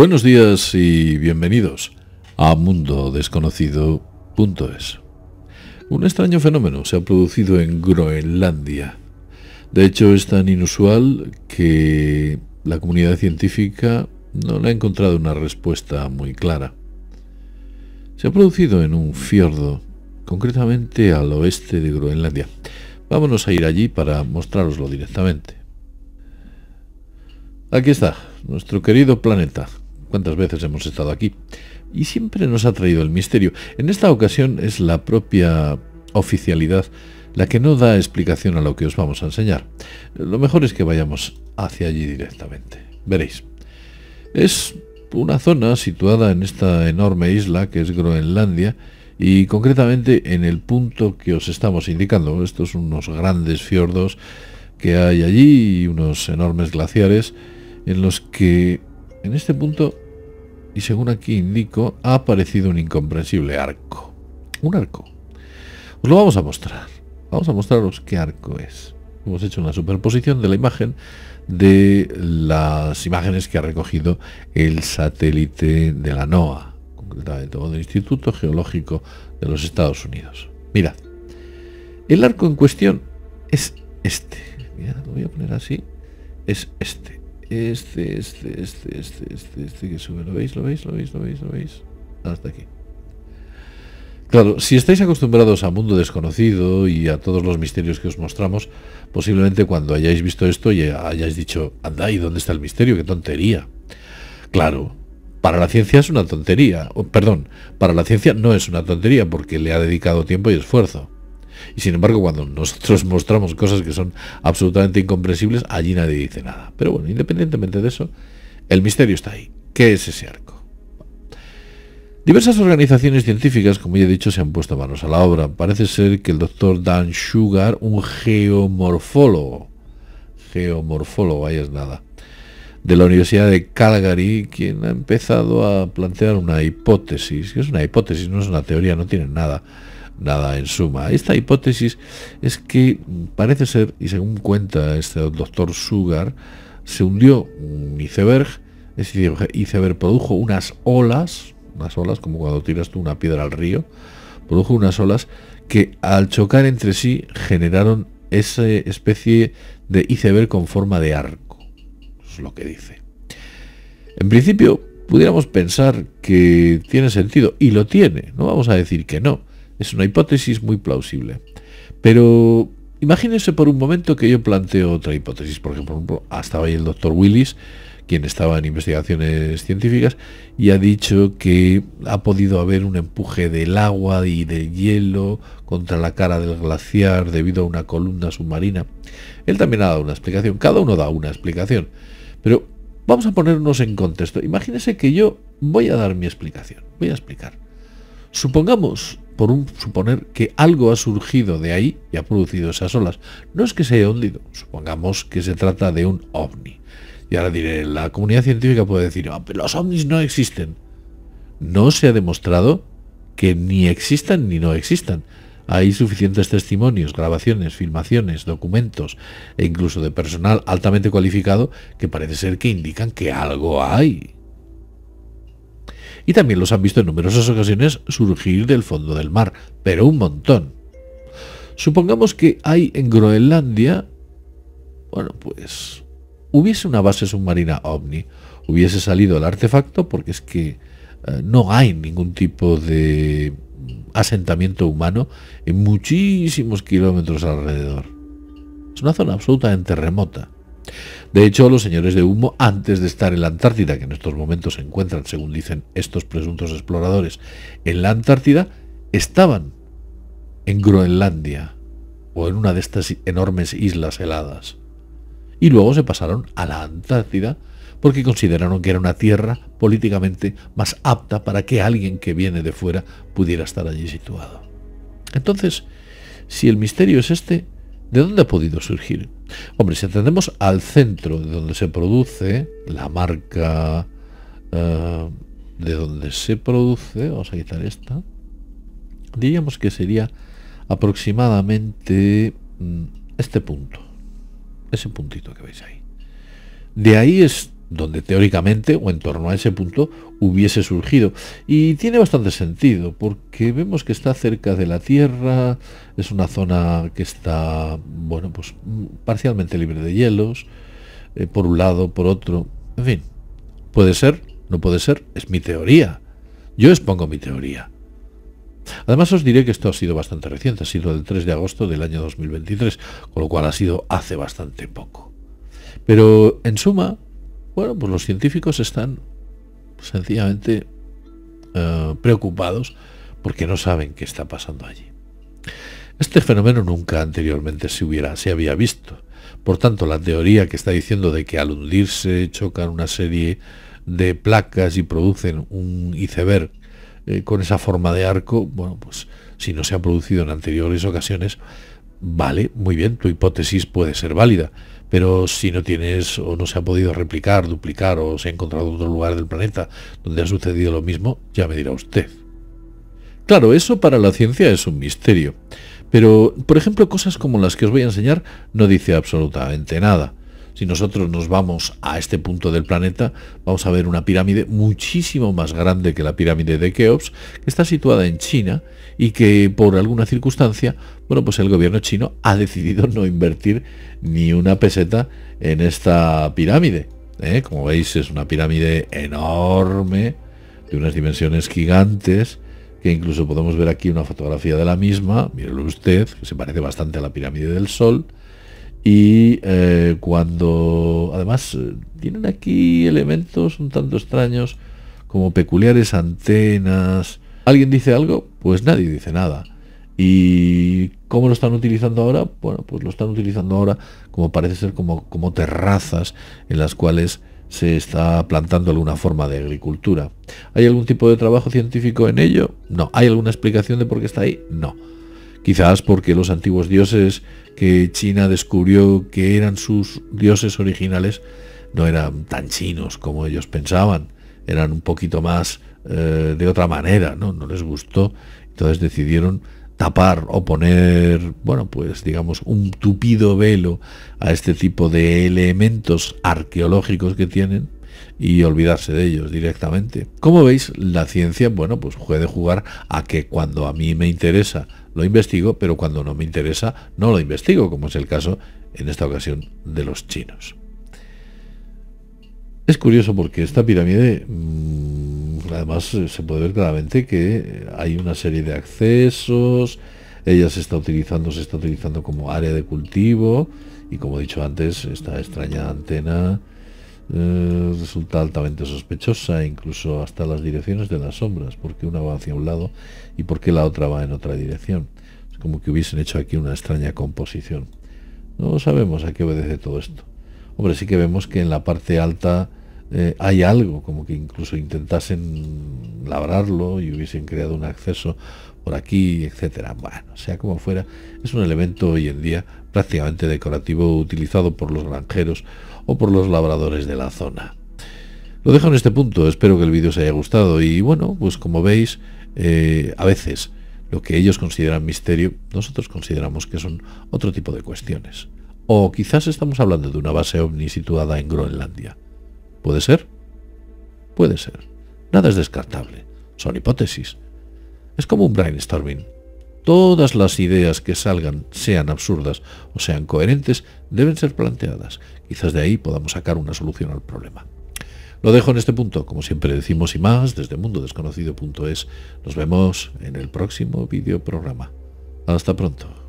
Buenos días y bienvenidos a Mundo Un extraño fenómeno se ha producido en Groenlandia. De hecho, es tan inusual que la comunidad científica no le ha encontrado una respuesta muy clara. Se ha producido en un fiordo, concretamente al oeste de Groenlandia. Vámonos a ir allí para mostraroslo directamente. Aquí está, nuestro querido planeta, cuántas veces hemos estado aquí. Y siempre nos ha traído el misterio. En esta ocasión es la propia oficialidad la que no da explicación a lo que os vamos a enseñar. Lo mejor es que vayamos hacia allí directamente. Veréis. Es una zona situada en esta enorme isla que es Groenlandia y concretamente en el punto que os estamos indicando. Estos son unos grandes fiordos que hay allí y unos enormes glaciares en los que en este punto y según aquí indico, ha aparecido un incomprensible arco. Un arco. Os lo vamos a mostrar. Vamos a mostraros qué arco es. Hemos hecho una superposición de la imagen de las imágenes que ha recogido el satélite de la NOAA, concretamente del Instituto Geológico de los Estados Unidos. Mirad, el arco en cuestión es este. Mirad, lo voy a poner así. Es este. Este, este, este, este, este, este que sube. ¿Lo veis? ¿Lo veis? ¿Lo veis? ¿Lo veis? ¿Lo veis? Hasta aquí. Claro, si estáis acostumbrados a mundo desconocido y a todos los misterios que os mostramos, posiblemente cuando hayáis visto esto y hayáis dicho, anda, ¿y dónde está el misterio? ¡Qué tontería! Claro, para la ciencia es una tontería, perdón, para la ciencia no es una tontería porque le ha dedicado tiempo y esfuerzo. Y sin embargo, cuando nosotros mostramos cosas que son absolutamente incomprensibles, allí nadie dice nada. Pero bueno, independientemente de eso, el misterio está ahí. ¿Qué es ese arco? Diversas organizaciones científicas, como ya he dicho, se han puesto manos a la obra. Parece ser que el doctor Dan Sugar, un geomorfólogo, geomorfólogo, ahí es nada, de la Universidad de Calgary, quien ha empezado a plantear una hipótesis, que es una hipótesis, no es una teoría, no tiene nada nada en suma. Esta hipótesis es que parece ser, y según cuenta este doctor Sugar, se hundió un iceberg, ese iceberg, produjo unas olas, unas olas como cuando tiras tú una piedra al río, produjo unas olas que al chocar entre sí generaron esa especie de iceberg con forma de arco. Es lo que dice. En principio, pudiéramos pensar que tiene sentido, y lo tiene, no vamos a decir que no, es una hipótesis muy plausible. Pero imagínense por un momento que yo planteo otra hipótesis. Por ejemplo, hasta hoy el doctor Willis, quien estaba en investigaciones científicas, y ha dicho que ha podido haber un empuje del agua y del hielo contra la cara del glaciar debido a una columna submarina. Él también ha dado una explicación. Cada uno da una explicación. Pero vamos a ponernos en contexto. Imagínense que yo voy a dar mi explicación. Voy a explicar. Supongamos, por suponer, que algo ha surgido de ahí y ha producido esas olas. No es que se haya hundido, supongamos que se trata de un ovni. Y ahora diré, la comunidad científica puede decir, ah, pero los ovnis no existen. No se ha demostrado que ni existan ni no existan. Hay suficientes testimonios, grabaciones, filmaciones, documentos e incluso de personal altamente cualificado que parece ser que indican que algo hay y también los han visto en numerosas ocasiones surgir del fondo del mar, pero un montón. Supongamos que hay en Groenlandia, bueno, pues hubiese una base submarina ovni, hubiese salido el artefacto porque es que eh, no hay ningún tipo de asentamiento humano en muchísimos kilómetros alrededor. Es una zona absolutamente remota. De hecho, los señores de Humo, antes de estar en la Antártida, que en estos momentos se encuentran, según dicen estos presuntos exploradores, en la Antártida, estaban en Groenlandia o en una de estas enormes islas heladas. Y luego se pasaron a la Antártida porque consideraron que era una tierra políticamente más apta para que alguien que viene de fuera pudiera estar allí situado. Entonces, si el misterio es este, ¿de dónde ha podido surgir? Hombre, si atendemos al centro de donde se produce la marca eh, de donde se produce, vamos a quitar esta, diríamos que sería aproximadamente mm, este punto, ese puntito que veis ahí. De ahí es donde teóricamente o en torno a ese punto hubiese surgido. Y tiene bastante sentido, porque vemos que está cerca de la Tierra, es una zona que está, bueno, pues parcialmente libre de hielos, eh, por un lado, por otro, en fin, puede ser, no puede ser, es mi teoría. Yo expongo mi teoría. Además os diré que esto ha sido bastante reciente, ha sido el 3 de agosto del año 2023, con lo cual ha sido hace bastante poco. Pero en suma, bueno, pues los científicos están sencillamente eh, preocupados porque no saben qué está pasando allí. Este fenómeno nunca anteriormente se, hubiera, se había visto. Por tanto, la teoría que está diciendo de que al hundirse chocan una serie de placas y producen un iceberg eh, con esa forma de arco, bueno, pues si no se ha producido en anteriores ocasiones, vale, muy bien, tu hipótesis puede ser válida, pero si no tienes o no se ha podido replicar, duplicar o se ha encontrado otro lugar del planeta donde ha sucedido lo mismo, ya me dirá usted. Claro, eso para la ciencia es un misterio, pero por ejemplo cosas como las que os voy a enseñar no dice absolutamente nada. Si nosotros nos vamos a este punto del planeta, vamos a ver una pirámide muchísimo más grande que la pirámide de Keops, que está situada en China y que por alguna circunstancia, bueno, pues el gobierno chino ha decidido no invertir ni una peseta en esta pirámide. ¿eh? Como veis, es una pirámide enorme, de unas dimensiones gigantes, que incluso podemos ver aquí una fotografía de la misma, mírelo usted, que se parece bastante a la pirámide del Sol, y eh, cuando, además, eh, tienen aquí elementos un tanto extraños, como peculiares antenas. ¿Alguien dice algo? Pues nadie dice nada. ¿Y cómo lo están utilizando ahora? Bueno, pues lo están utilizando ahora como parece ser como, como terrazas en las cuales se está plantando alguna forma de agricultura. ¿Hay algún tipo de trabajo científico en ello? No. ¿Hay alguna explicación de por qué está ahí? No quizás porque los antiguos dioses que China descubrió que eran sus dioses originales no eran tan chinos como ellos pensaban, eran un poquito más eh, de otra manera, ¿no? no les gustó, entonces decidieron tapar o poner, bueno, pues digamos, un tupido velo a este tipo de elementos arqueológicos que tienen y olvidarse de ellos directamente. Como veis, la ciencia, bueno, pues puede jugar a que cuando a mí me interesa lo investigo, pero cuando no me interesa, no lo investigo, como es el caso en esta ocasión de los chinos. Es curioso porque esta pirámide, mm, además eh, se puede ver claramente que hay una serie de accesos, ella se está utilizando, se está utilizando como área de cultivo y como he dicho antes, esta extraña antena eh, resulta altamente sospechosa, incluso hasta las direcciones de las sombras, porque una va hacia un lado y porque la otra va en otra dirección. Es como que hubiesen hecho aquí una extraña composición. No sabemos a qué obedece todo esto. Hombre, sí que vemos que en la parte alta eh, hay algo, como que incluso intentasen labrarlo y hubiesen creado un acceso por aquí, etcétera. Bueno, sea como fuera, es un elemento hoy en día prácticamente decorativo utilizado por los granjeros o por los labradores de la zona. Lo dejo en este punto, espero que el vídeo os haya gustado y bueno, pues como veis, eh, a veces lo que ellos consideran misterio, nosotros consideramos que son otro tipo de cuestiones. O quizás estamos hablando de una base ovni situada en Groenlandia. ¿Puede ser? Puede ser. Nada es descartable. Son hipótesis. Es como un brainstorming. Todas las ideas que salgan, sean absurdas o sean coherentes, deben ser planteadas. Quizás de ahí podamos sacar una solución al problema. Lo dejo en este punto, como siempre decimos y más, desde mundodesconocido.es. Nos vemos en el próximo programa. Hasta pronto.